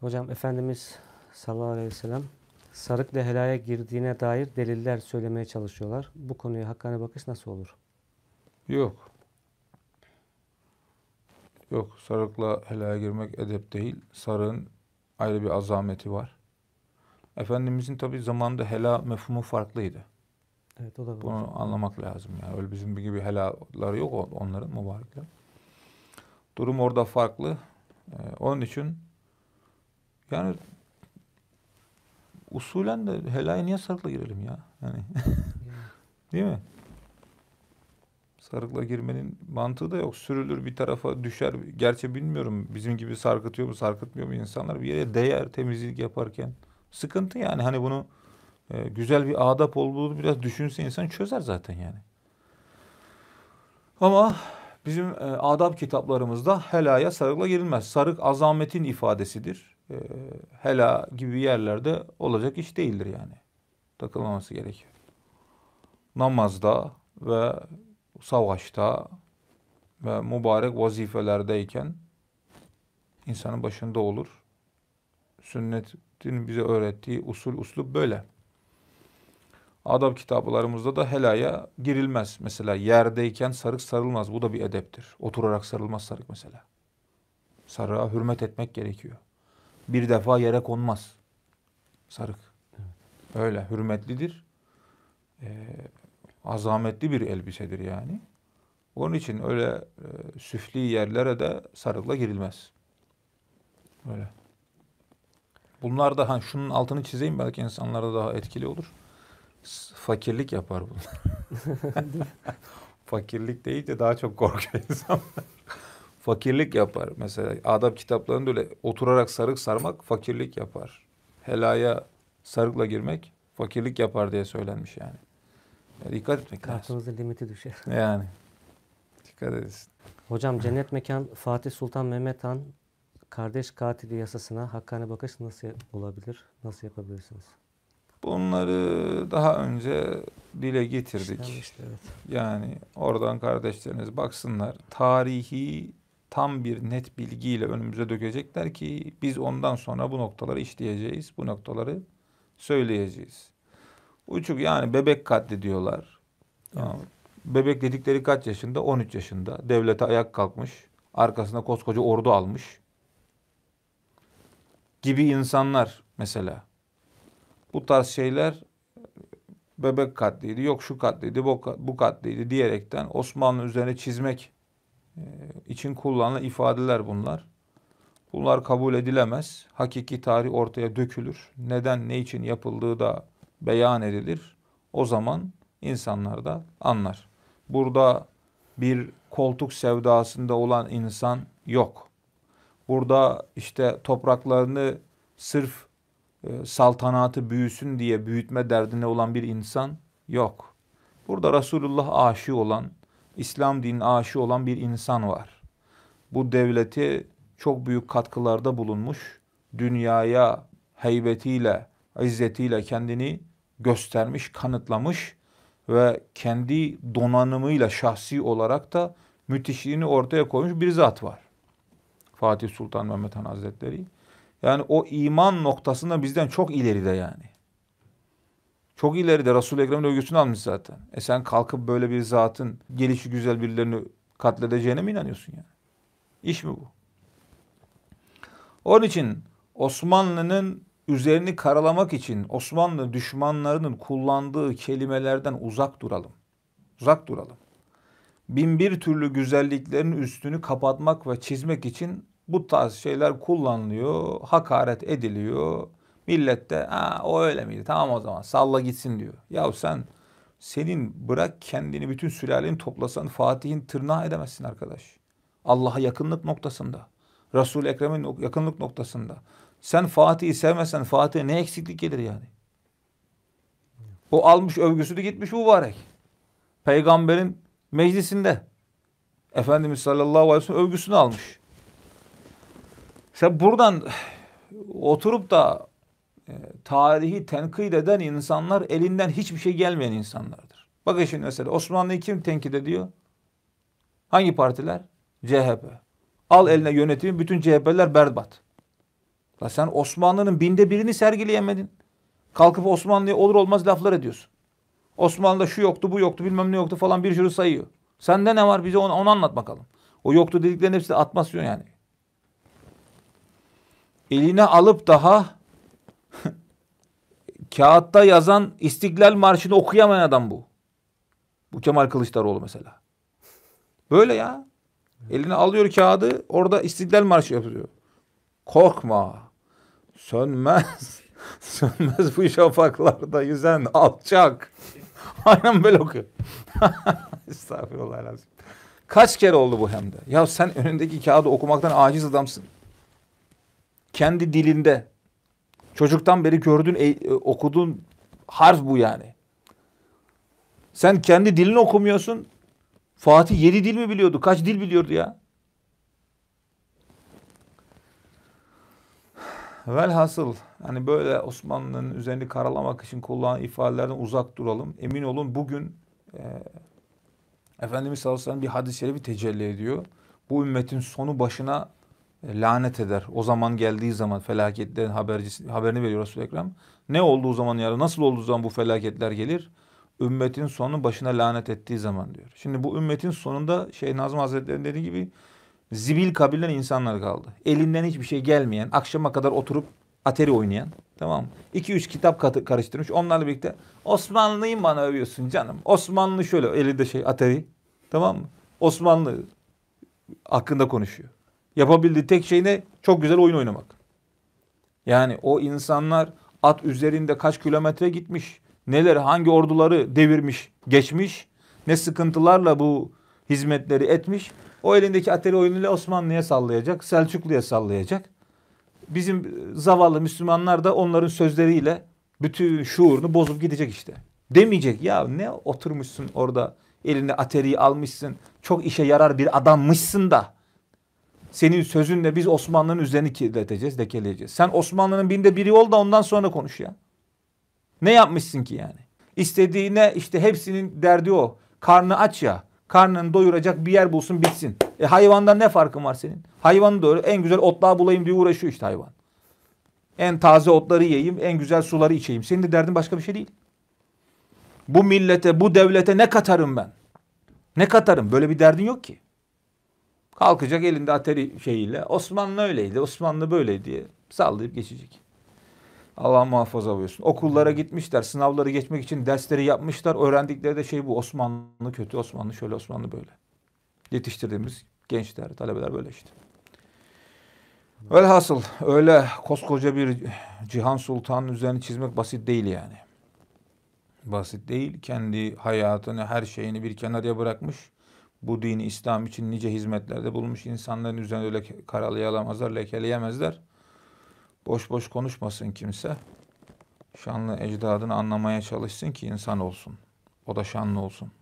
Hocam Efendimiz sallallahu aleyhi ve sellem sarık helaya girdiğine dair deliller söylemeye çalışıyorlar. Bu konuya hakkani bakış nasıl olur? Yok. Yok. Sarıkla helaya girmek edep değil. Sarığın ayrı bir azameti var. Efendimizin tabi zamanında hela mefhumu farklıydı. Evet o da var. Bunu anlamak lazım. Yani öyle bizim gibi helaları yok onların mübarekler. Durum orada farklı. Ee, onun için yani usulen de helaya niye sarıkla girelim ya? Yani değil mi? Sarıkla girmenin mantığı da yok. Sürülür bir tarafa düşer. Gerçi bilmiyorum bizim gibi sarkıtıyor mu sarkıtmıyor mu insanlar bir yere değer temizlik yaparken. Sıkıntı yani hani bunu e, güzel bir adap olduğunu biraz düşünse insan çözer zaten yani. Ama bizim e, adab kitaplarımızda helaya sarıkla girilmez. Sarık azametin ifadesidir e, Hela gibi yerlerde olacak iş değildir yani. Takılmaması gerekiyor. Namazda ve savaşta ve mübarek vazifelerdeyken insanın başında olur. Sünnetin bize öğrettiği usul uslu böyle. Adab kitaplarımızda da helaya girilmez. Mesela yerdeyken sarık sarılmaz. Bu da bir edeptir. Oturarak sarılmaz sarık mesela. Sarığa hürmet etmek gerekiyor bir defa yere konmaz. Sarık. Öyle hürmetlidir. Ee, azametli bir elbisedir yani. Onun için öyle e, süfli yerlere de sarıkla girilmez. Öyle. Bunlar da ha, şunun altını çizeyim belki insanlarda daha etkili olur. Fakirlik yapar bunlar. Fakirlik değil de daha çok korkuyor insanlar fakirlik yapar. Mesela adab kitaplarında öyle oturarak sarık sarmak fakirlik yapar. Helaya sarıkla girmek fakirlik yapar diye söylenmiş yani. yani dikkat etmek lazım. Kartımızın limiti düşer. Yani. Dikkat edin. Hocam cennet mekan Fatih Sultan Mehmet Han kardeş katili yasasına hakkane bakış nasıl olabilir? Nasıl yapabilirsiniz? Bunları daha önce dile getirdik. İşte, işte, evet. Yani oradan kardeşleriniz baksınlar. Tarihi tam bir net bilgiyle önümüze dökecekler ki biz ondan sonra bu noktaları işleyeceğiz, bu noktaları söyleyeceğiz. Uçuk yani bebek katli diyorlar. Evet. Bebek dedikleri kaç yaşında? 13 yaşında. Devlete ayak kalkmış. Arkasına koskoca ordu almış. Gibi insanlar mesela. Bu tarz şeyler bebek katliydi, yok şu katliydi, bu katliydi diyerekten Osmanlı üzerine çizmek ee, için kullanılan ifadeler bunlar. Bunlar kabul edilemez. Hakiki tarih ortaya dökülür. Neden, ne için yapıldığı da beyan edilir. O zaman insanlar da anlar. Burada bir koltuk sevdasında olan insan yok. Burada işte topraklarını sırf e, saltanatı büyüsün diye büyütme derdine olan bir insan yok. Burada Resulullah aşığı olan, İslam dinine aşı olan bir insan var. Bu devleti çok büyük katkılarda bulunmuş, dünyaya heybetiyle, izzetiyle kendini göstermiş, kanıtlamış ve kendi donanımıyla şahsi olarak da müthişliğini ortaya koymuş bir zat var. Fatih Sultan Mehmet Han Hazretleri. Yani o iman noktasında bizden çok ileride yani. Çok ileride Resul-i Ekrem'in övgüsünü almış zaten. E sen kalkıp böyle bir zatın gelişi güzel birilerini katledeceğine mi inanıyorsun yani? İş mi bu? Onun için Osmanlı'nın üzerini karalamak için Osmanlı düşmanlarının kullandığı kelimelerden uzak duralım. Uzak duralım. Bin bir türlü güzelliklerin üstünü kapatmak ve çizmek için bu tarz şeyler kullanılıyor, hakaret ediliyor, Millet de o öyle miydi tamam o zaman salla gitsin diyor. Ya sen senin bırak kendini bütün sülaleni toplasan Fatih'in tırnağı edemezsin arkadaş. Allah'a yakınlık noktasında. Resul-i Ekrem'in yakınlık noktasında. Sen Fatih'i sevmesen Fatih'e ne eksiklik gelir yani? O almış övgüsünü gitmiş mübarek. Peygamberin meclisinde. Efendimiz sallallahu aleyhi ve sellem övgüsünü almış. Sen buradan oturup da ee, tarihi tenkit eden insanlar elinden hiçbir şey gelmeyen insanlardır. Bakın şimdi mesela Osmanlı'yı kim tenkit ediyor? Hangi partiler? CHP. Al eline yönetimi bütün CHP'ler berbat. La sen Osmanlı'nın binde birini sergileyemedin. Kalkıp Osmanlı'ya olur olmaz laflar ediyorsun. Osmanlı'da şu yoktu bu yoktu bilmem ne yoktu falan bir sürü sayıyor. Sende ne var bize onu, onu anlat bakalım. O yoktu dediklerin hepsi de atmasyon yani. Eline alıp daha kağıtta yazan İstiklal Marşı'nı okuyamayan adam bu. Bu Kemal Kılıçdaroğlu mesela. Böyle ya. Eline alıyor kağıdı orada İstiklal Marşı yapıyor. Korkma. Sönmez. Sönmez bu şafaklarda yüzen alçak. Aynen böyle okuyor. Estağfurullah lazım. Kaç kere oldu bu hem de? Ya sen önündeki kağıdı okumaktan aciz adamsın. Kendi dilinde Çocuktan beri gördüğün, e, e, okuduğun harf bu yani. Sen kendi dilini okumuyorsun. Fatih yedi dil mi biliyordu? Kaç dil biliyordu ya? Velhasıl hani böyle Osmanlı'nın üzerini karalamak için kullanılan ifadelerden uzak duralım. Emin olun bugün e, Efendimiz sallallahu aleyhi ve sellem bir hadis-i şerifi tecelli ediyor. Bu ümmetin sonu başına e, lanet eder. O zaman geldiği zaman felaketlerin habercisi, haberini veriyor Resul-i Ekrem. Ne olduğu zaman yani nasıl olduğu zaman bu felaketler gelir? Ümmetin sonu başına lanet ettiği zaman diyor. Şimdi bu ümmetin sonunda şey Nazım Hazretleri'nin dediği gibi zibil kabilden insanlar kaldı. Elinden hiçbir şey gelmeyen, akşama kadar oturup ateri oynayan tamam mı? 2-3 kitap katı, karıştırmış. Onlarla birlikte Osmanlı'yı bana övüyorsun canım? Osmanlı şöyle elinde şey ateri tamam mı? Osmanlı hakkında konuşuyor. Yapabildiği tek şey ne? Çok güzel oyun oynamak. Yani o insanlar at üzerinde kaç kilometre gitmiş, neler, hangi orduları devirmiş, geçmiş, ne sıkıntılarla bu hizmetleri etmiş. O elindeki ateli oyunuyla Osmanlı'ya sallayacak, Selçuklu'ya sallayacak. Bizim zavallı Müslümanlar da onların sözleriyle bütün şuurunu bozup gidecek işte. Demeyecek ya ne oturmuşsun orada elinde ateriyi almışsın. Çok işe yarar bir adammışsın da senin sözünle biz Osmanlı'nın üzerini kirleteceğiz, lekeleyeceğiz. Sen Osmanlı'nın binde biri ol da ondan sonra konuş ya. Ne yapmışsın ki yani? İstediğine işte hepsinin derdi o. Karnı aç ya. Karnını doyuracak bir yer bulsun bitsin. E hayvandan ne farkın var senin? Hayvanı doğru en güzel otlağı bulayım diye uğraşıyor işte hayvan. En taze otları yiyeyim, en güzel suları içeyim. Senin de derdin başka bir şey değil. Bu millete, bu devlete ne katarım ben? Ne katarım? Böyle bir derdin yok ki. Kalkacak elinde ateri şeyiyle. Osmanlı öyleydi, Osmanlı böyle diye sallayıp geçecek. Allah muhafaza buyursun. Okullara gitmişler, sınavları geçmek için dersleri yapmışlar. Öğrendikleri de şey bu Osmanlı kötü, Osmanlı şöyle, Osmanlı böyle. Yetiştirdiğimiz gençler, talebeler böyle işte. Velhasıl öyle koskoca bir cihan Sultan'ın üzerine çizmek basit değil yani. Basit değil. Kendi hayatını, her şeyini bir kenarıya bırakmış bu dini İslam için nice hizmetlerde bulunmuş insanların üzerine öyle karalayamazlar, lekeleyemezler. Boş boş konuşmasın kimse. Şanlı ecdadını anlamaya çalışsın ki insan olsun. O da şanlı olsun.